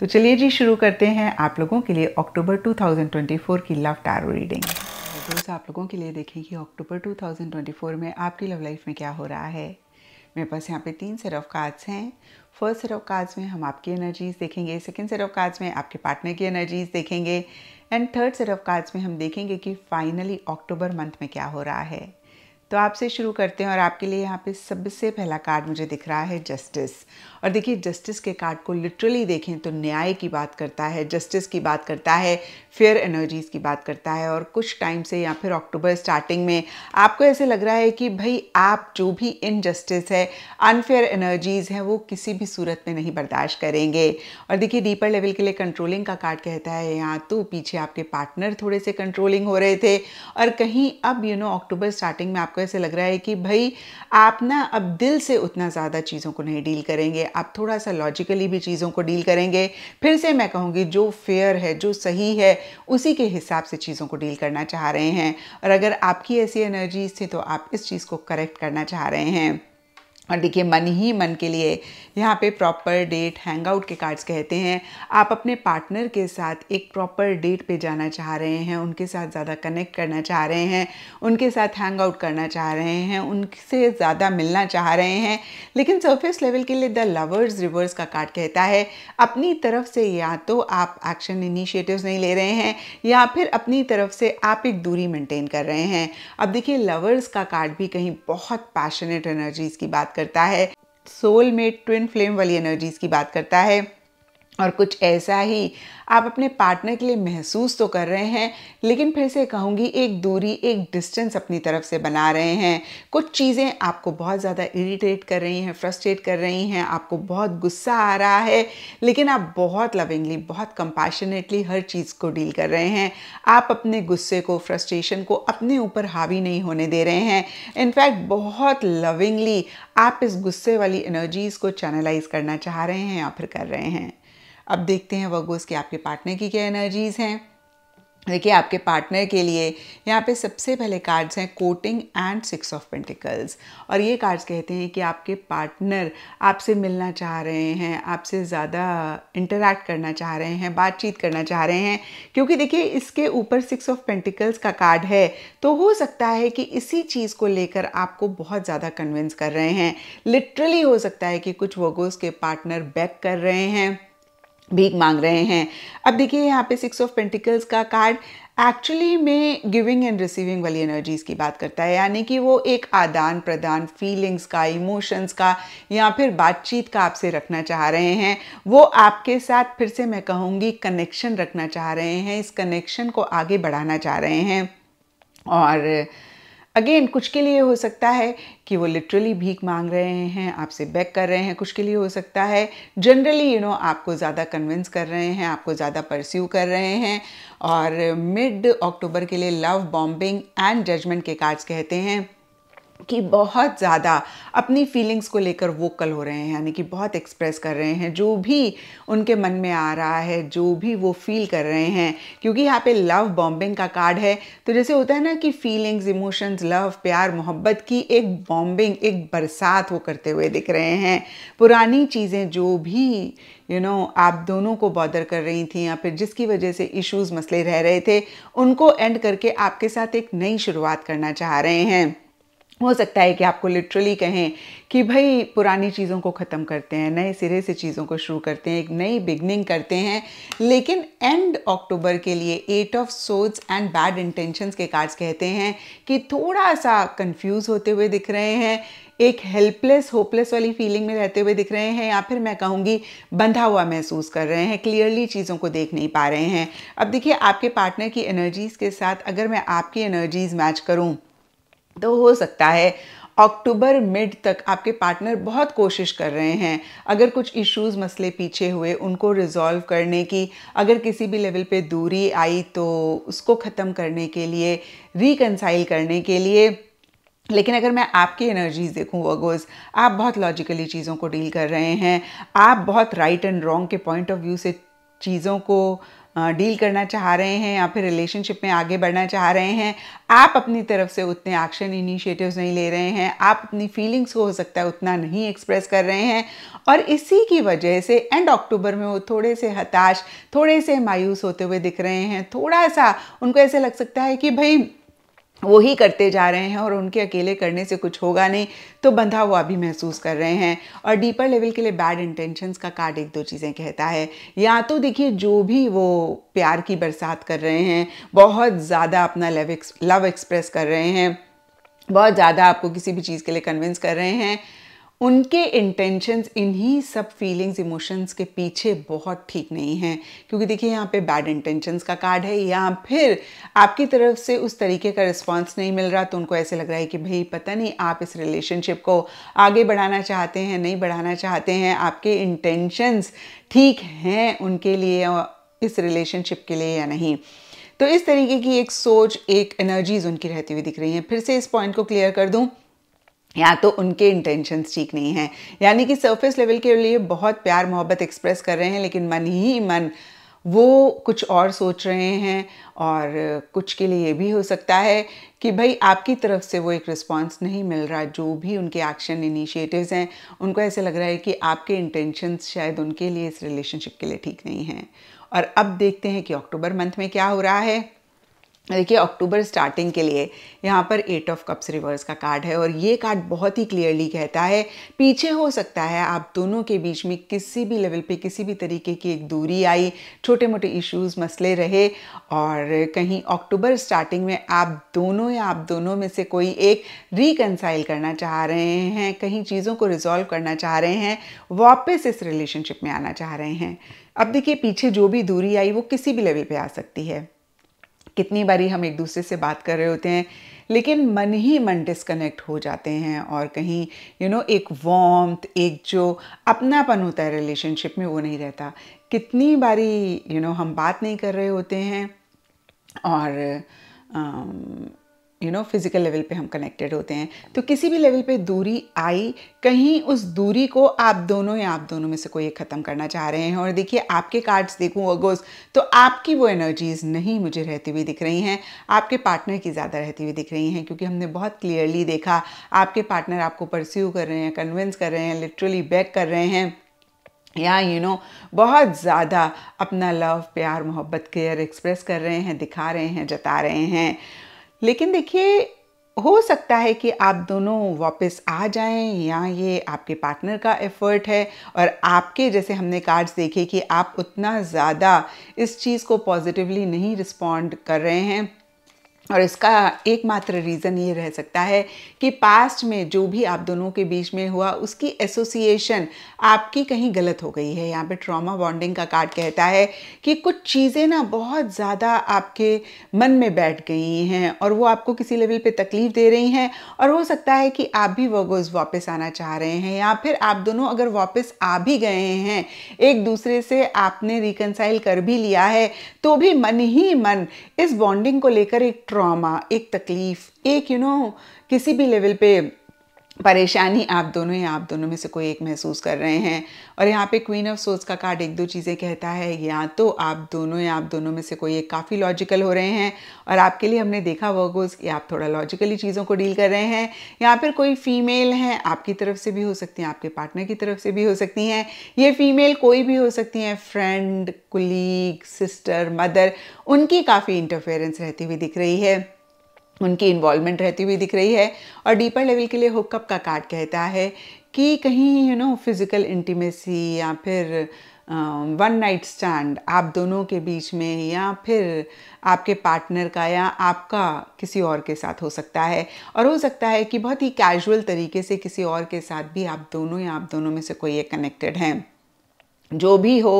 तो चलिए जी शुरू करते हैं आप लोगों के लिए अक्टूबर 2024 की लव टैरो रीडिंग दोस्त आप लोगों के लिए देखें कि अक्टूबर 2024 में आपकी लव लाइफ में क्या हो रहा है मेरे पास यहाँ पे तीन सेट ऑफ कार्ड्स हैं फर्स्ट सेट ऑफ कार्ड्स में हम आपकी एनर्जीज देखेंगे सेकेंड सेट ऑफ कार्ड्स में आपके पार्टनर की एनर्जीज देखेंगे and third set of cards में हम देखेंगे कि फाइनली अक्टूबर मंथ में क्या हो रहा है तो आपसे शुरू करते हैं और आपके लिए यहाँ पे सबसे पहला कार्ड मुझे दिख रहा है जस्टिस और देखिए जस्टिस के कार्ड को लिटरली देखें तो न्याय की बात करता है जस्टिस की बात करता है फेयर एनर्जीज़ की बात करता है और कुछ टाइम से या फिर अक्टूबर स्टार्टिंग में आपको ऐसे लग रहा है कि भाई आप जो भी इनजस्टिस है अनफेयर एनर्जीज़ है वो किसी भी सूरत में नहीं बर्दाश्त करेंगे और देखिए डीपर लेवल के लिए कंट्रोलिंग का कार्ड कहता है यहाँ तो पीछे आपके पार्टनर थोड़े से कंट्रोलिंग हो रहे थे और कहीं अब यू नो अक्टूबर स्टार्टिंग में आपको आपको ऐसे लग रहा है कि भाई आप ना अब दिल से उतना ज़्यादा चीज़ों को नहीं डील करेंगे आप थोड़ा सा लॉजिकली भी चीज़ों को डील करेंगे फिर से मैं कहूँगी जो फेयर है जो सही है उसी के हिसाब से चीज़ों को डील करना चाह रहे हैं और अगर आपकी ऐसी एनर्जीज थी तो आप इस चीज़ को करेक्ट करना चाह रहे हैं और देखिए मन ही मन के लिए यहाँ पे प्रॉपर डेट हैंगआउट के कार्ड्स कहते हैं आप अपने पार्टनर के साथ एक प्रॉपर डेट पे जाना चाह रहे हैं उनके साथ ज़्यादा कनेक्ट करना चाह रहे हैं उनके साथ हैंगआउट करना चाह रहे हैं उनसे ज़्यादा मिलना चाह रहे हैं लेकिन सरफेस लेवल के लिए द लवर्स रिवर्स का कार्ड कहता है अपनी तरफ से या तो आप एक्शन इनिशिएटिव नहीं ले रहे हैं या फिर अपनी तरफ से आप एक दूरी मेंटेन कर रहे हैं अब देखिए लवर्स का कार्ड भी कहीं बहुत पैशनेट एनर्जीज़ की बात करता है सोल में ट्विन फ्लेम वाली एनर्जीज की बात करता है और कुछ ऐसा ही आप अपने पार्टनर के लिए महसूस तो कर रहे हैं लेकिन फिर से कहूँगी एक दूरी एक डिस्टेंस अपनी तरफ से बना रहे हैं कुछ चीज़ें आपको बहुत ज़्यादा इरिटेट कर रही हैं फ्रस्ट्रेट कर रही हैं आपको बहुत गुस्सा आ रहा है लेकिन आप बहुत लविंगली बहुत कंपैशनेटली हर चीज़ को डील कर रहे हैं आप अपने गुस्से को फ्रस्ट्रेशन को अपने ऊपर हावी नहीं होने दे रहे हैं इनफैक्ट बहुत लविंगली आप इस गुस्से वाली एनर्जीज़ को चैनलाइज करना चाह रहे हैं या फिर कर रहे हैं अब देखते हैं वर्गोस के आपके पार्टनर की क्या एनर्जीज़ हैं देखिए आपके पार्टनर के लिए यहाँ पे सबसे पहले कार्ड्स हैं coating and six of pentacles और ये कार्ड्स कहते हैं कि आपके पार्टनर आपसे मिलना चाह रहे हैं आपसे ज़्यादा इंटरेक्ट करना चाह रहे हैं बातचीत करना चाह रहे हैं क्योंकि देखिए इसके ऊपर सिक्स ऑफ पेंटिकल्स का कार्ड है तो हो सकता है कि इसी चीज़ को लेकर आपको बहुत ज़्यादा कन्विंस कर रहे हैं लिटरली हो सकता है कि कुछ वर्गोस के पार्टनर बैक कर रहे हैं भीख मांग रहे हैं अब देखिए यहाँ पे सिक्स ऑफ पेंटिकल्स का कार्ड एक्चुअली में गिविंग एंड रिसीविंग वाली एनर्जीज की बात करता है यानी कि वो एक आदान प्रदान फीलिंग्स का इमोशंस का या फिर बातचीत का आपसे रखना चाह रहे हैं वो आपके साथ फिर से मैं कहूँगी कनेक्शन रखना चाह रहे हैं इस कनेक्शन को आगे बढ़ाना चाह रहे हैं और अगेन कुछ के लिए हो सकता है कि वो लिटरली भीख मांग रहे हैं आपसे बैक कर रहे हैं कुछ के लिए हो सकता है जनरली यू नो आपको ज़्यादा कन्विंस कर रहे हैं आपको ज़्यादा परस्यू कर रहे हैं और मिड अक्टूबर के लिए लव बॉम्बिंग एंड जजमेंट के कार्ड्स कहते हैं कि बहुत ज़्यादा अपनी फीलिंग्स को लेकर वोकल हो रहे हैं यानी कि बहुत एक्सप्रेस कर रहे हैं जो भी उनके मन में आ रहा है जो भी वो फील कर रहे हैं क्योंकि यहाँ पे लव बॉम्बिंग का कार्ड है तो जैसे होता है ना कि फीलिंग्स इमोशंस लव प्यार मोहब्बत की एक बॉम्बिंग एक बरसात वो करते हुए दिख रहे हैं पुरानी चीज़ें जो भी यू you नो know, आप दोनों को बॉदर कर रही थी या फिर जिसकी वजह से इश्यूज़ मसले रह रहे थे उनको एंड करके आपके साथ एक नई शुरुआत करना चाह रहे हैं हो सकता है कि आपको लिटरली कहें कि भाई पुरानी चीज़ों को ख़त्म करते हैं नए सिरे से चीज़ों को शुरू करते हैं एक नई बिगनिंग करते हैं लेकिन एंड अक्टूबर के लिए एट ऑफ सोच एंड बैड इंटेंशंस के कार्ड्स कहते हैं कि थोड़ा सा कंफ्यूज होते हुए दिख रहे हैं एक हेल्पलेस होपलेस वाली फीलिंग में रहते हुए दिख रहे हैं या फिर मैं कहूँगी बंधा हुआ महसूस कर रहे हैं क्लियरली चीज़ों को देख नहीं पा रहे हैं अब देखिए आपके पार्टनर की एनर्जीज़ के साथ अगर मैं आपकी एनर्जीज़ मैच करूँ तो हो सकता है अक्टूबर मिड तक आपके पार्टनर बहुत कोशिश कर रहे हैं अगर कुछ इश्यूज मसले पीछे हुए उनको रिजॉल्व करने की अगर किसी भी लेवल पे दूरी आई तो उसको ख़त्म करने के लिए रिकनसाइल करने के लिए लेकिन अगर मैं आपकी एनर्जीज देखूं वर्गोज आप बहुत लॉजिकली चीज़ों को डील कर रहे हैं आप बहुत राइट एंड रॉन्ग के पॉइंट ऑफ व्यू से चीज़ों को डील करना चाह रहे हैं या फिर रिलेशनशिप में आगे बढ़ना चाह रहे हैं आप अपनी तरफ से उतने एक्शन इनिशिएटिव्स नहीं ले रहे हैं आप अपनी फीलिंग्स को हो सकता है उतना नहीं एक्सप्रेस कर रहे हैं और इसी की वजह से एंड अक्टूबर में वो थोड़े से हताश थोड़े से मायूस होते हुए दिख रहे हैं थोड़ा सा उनको ऐसे लग सकता है कि भाई वो ही करते जा रहे हैं और उनके अकेले करने से कुछ होगा नहीं तो बंधा हुआ भी महसूस कर रहे हैं और डीपर लेवल के लिए बैड इंटेंशंस का कार्ड एक दो चीज़ें कहता है या तो देखिए जो भी वो प्यार की बरसात कर रहे हैं बहुत ज़्यादा अपना लव लव एक्सप्रेस कर रहे हैं बहुत ज़्यादा आपको किसी भी चीज़ के लिए कन्विंस कर रहे हैं उनके इंटेंशंस इन्हीं सब फीलिंग्स इमोशंस के पीछे बहुत ठीक नहीं हैं क्योंकि देखिए यहाँ पे बैड इंटेंशंस का कार्ड है या फिर आपकी तरफ से उस तरीके का रिस्पांस नहीं मिल रहा तो उनको ऐसे लग रहा है कि भाई पता नहीं आप इस रिलेशनशिप को आगे बढ़ाना चाहते हैं नहीं बढ़ाना चाहते हैं आपके इंटेंशंस ठीक हैं उनके लिए इस रिलेशनशिप के लिए या नहीं तो इस तरीके की एक सोच एक एनर्जीज उनकी रहती हुई दिख रही हैं फिर से इस पॉइंट को क्लियर कर दूँ या तो उनके इंटेंशंस ठीक नहीं हैं यानी कि सरफेस लेवल के लिए बहुत प्यार मोहब्बत एक्सप्रेस कर रहे हैं लेकिन मन ही मन वो कुछ और सोच रहे हैं और कुछ के लिए ये भी हो सकता है कि भाई आपकी तरफ से वो एक रिस्पांस नहीं मिल रहा जो भी उनके एक्शन इनिशिएटिव्स हैं उनको ऐसे लग रहा है कि आपके इंटेंशंस शायद उनके लिए इस रिलेशनशिप के लिए ठीक नहीं हैं और अब देखते हैं कि अक्टूबर मंथ में क्या हो रहा है देखिए अक्टूबर स्टार्टिंग के लिए यहाँ पर एट ऑफ कप्स रिवर्स का कार्ड है और ये कार्ड बहुत ही क्लियरली कहता है पीछे हो सकता है आप दोनों के बीच में किसी भी लेवल पे किसी भी तरीके की एक दूरी आई छोटे मोटे इश्यूज मसले रहे और कहीं अक्टूबर स्टार्टिंग में आप दोनों या आप दोनों में से कोई एक रिकनसाइल करना चाह रहे हैं कहीं चीज़ों को रिजॉल्व करना चाह रहे हैं वापस इस रिलेशनशिप में आना चाह रहे हैं अब देखिए पीछे जो भी दूरी आई वो किसी भी लेवल पर आ सकती है कितनी बारी हम एक दूसरे से बात कर रहे होते हैं लेकिन मन ही मन डिस्कनेक्ट हो जाते हैं और कहीं यू you नो know, एक वॉम एक जो अपनापन होता है रिलेशनशिप में वो नहीं रहता कितनी बारी यू you नो know, हम बात नहीं कर रहे होते हैं और um, you know physical level पे हम कनेक्टेड होते हैं तो किसी भी लेवल पे दूरी आई कहीं उस दूरी को आप दोनों या आप दोनों में से कोई ख़त्म करना चाह रहे हैं और देखिए आपके कार्ड्स देखूँ अगोज तो आपकी वो एनर्जीज़ नहीं मुझे रहती हुई दिख रही हैं आपके पार्टनर की ज़्यादा रहती हुई दिख रही हैं क्योंकि हमने बहुत क्लियरली देखा आपके पार्टनर आपको परस्यू कर रहे हैं कन्विंस कर रहे हैं लिटरली बैक कर रहे हैं या यू नो बहुत ज़्यादा अपना लव प्यार मोहब्बत केयर एक्सप्रेस कर रहे हैं दिखा रहे हैं जता रहे हैं लेकिन देखिए हो सकता है कि आप दोनों वापस आ जाएं या ये आपके पार्टनर का एफर्ट है और आपके जैसे हमने कार्ड्स देखे कि आप उतना ज़्यादा इस चीज़ को पॉजिटिवली नहीं रिस्पॉन्ड कर रहे हैं और इसका एकमात्र रीज़न ये रह सकता है कि पास्ट में जो भी आप दोनों के बीच में हुआ उसकी एसोसिएशन आपकी कहीं गलत हो गई है यहाँ पे ट्रॉमा बॉन्डिंग का कार्ड कहता है कि कुछ चीज़ें ना बहुत ज़्यादा आपके मन में बैठ गई हैं और वो आपको किसी लेवल पे तकलीफ़ दे रही हैं और हो सकता है कि आप भी वर्गोज़ वापस आना चाह रहे हैं या फिर आप दोनों अगर वापस आ भी गए हैं एक दूसरे से आपने रिकनसाइल कर भी लिया है तो भी मन ही मन इस बॉन्डिंग को लेकर एक ट्रॉमा एक तकलीफ़ एक यू you नो know, किसी भी लेवल पे परेशानी आप दोनों या आप दोनों में से कोई एक महसूस कर रहे हैं और यहाँ पे क्वीन ऑफ सोच का कार्ड एक दो चीज़ें कहता है या तो आप दोनों या आप दोनों में से कोई एक काफ़ी लॉजिकल हो रहे हैं और आपके लिए हमने देखा वर्गोज कि आप थोड़ा लॉजिकली चीज़ों को डील कर रहे हैं या फिर कोई फीमेल है आपकी तरफ से भी हो सकती हैं आपके पार्टनर की तरफ से भी हो सकती हैं ये फीमेल कोई भी हो सकती हैं फ्रेंड कुलीग सिस्टर मदर उनकी काफ़ी इंटरफेरेंस रहती हुई दिख रही है उनकी इन्वॉल्वमेंट रहती हुई दिख रही है और डीपर लेवल के लिए हुकअप का कार्ड कहता है कि कहीं यू नो फिज़िकल इंटीमेसी या फिर वन नाइट स्टैंड आप दोनों के बीच में या फिर आपके पार्टनर का या आपका किसी और के साथ हो सकता है और हो सकता है कि बहुत ही कैजुअल तरीके से किसी और के साथ भी आप दोनों या आप दोनों में से कोई एक कनेक्टेड हैं जो भी हो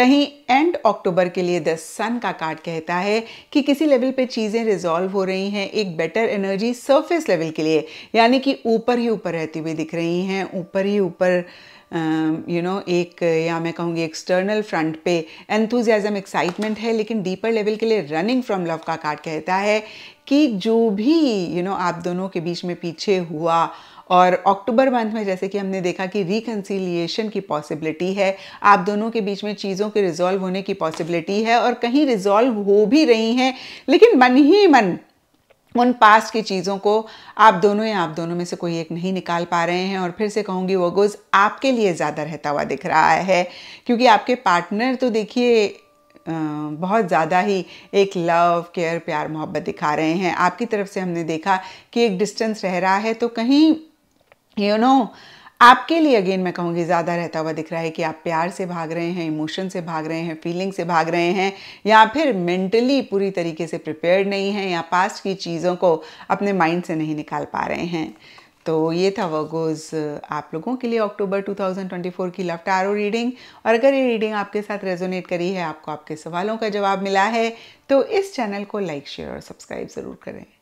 कहीं एंड अक्टूबर के लिए द सन का कार्ड कहता है कि किसी लेवल पे चीज़ें रिजॉल्व हो रही हैं एक बेटर एनर्जी सरफेस लेवल के लिए यानी कि ऊपर ही ऊपर रहती हुई दिख रही हैं ऊपर ही ऊपर यू नो एक या मैं कहूँगी एक्सटर्नल फ्रंट पे एंथुजियाज़म एक्साइटमेंट है लेकिन डीपर लेवल के लिए रनिंग फ्रॉम लव का कार्ड कहता है कि जो भी यू you नो know, आप दोनों के बीच में पीछे हुआ और अक्टूबर मंथ में जैसे कि हमने देखा कि रिकन्सिलिएशन की पॉसिबिलिटी है आप दोनों के बीच में चीज़ों के रिजॉल्व होने की पॉसिबिलिटी है और कहीं रिजॉल्व हो भी रही हैं लेकिन मन ही मन उन पास्ट की चीज़ों को आप दोनों या आप दोनों में से कोई एक नहीं निकाल पा रहे हैं और फिर से कहूँगी वो गोज़ आपके लिए ज़्यादा रहता हुआ दिख रहा है क्योंकि आपके पार्टनर तो देखिए बहुत ज़्यादा ही एक लव केयर प्यार मोहब्बत दिखा रहे हैं आपकी तरफ से हमने देखा कि एक डिस्टेंस रह रहा है तो कहीं यू नो आपके लिए अगेन मैं कहूँगी ज़्यादा रहता हुआ दिख रहा है कि आप प्यार से भाग रहे हैं इमोशन से भाग रहे हैं फीलिंग से भाग रहे हैं या फिर मेंटली पूरी तरीके से प्रिपेयर नहीं हैं या पास्ट की चीज़ों को अपने माइंड से नहीं निकाल पा रहे हैं तो ये था वर्गोज आप लोगों के लिए अक्टूबर 2024 की लव आरो रीडिंग और अगर ये रीडिंग आपके साथ रेजोनेट करी है आपको आपके सवालों का जवाब मिला है तो इस चैनल को लाइक शेयर और सब्सक्राइब ज़रूर करें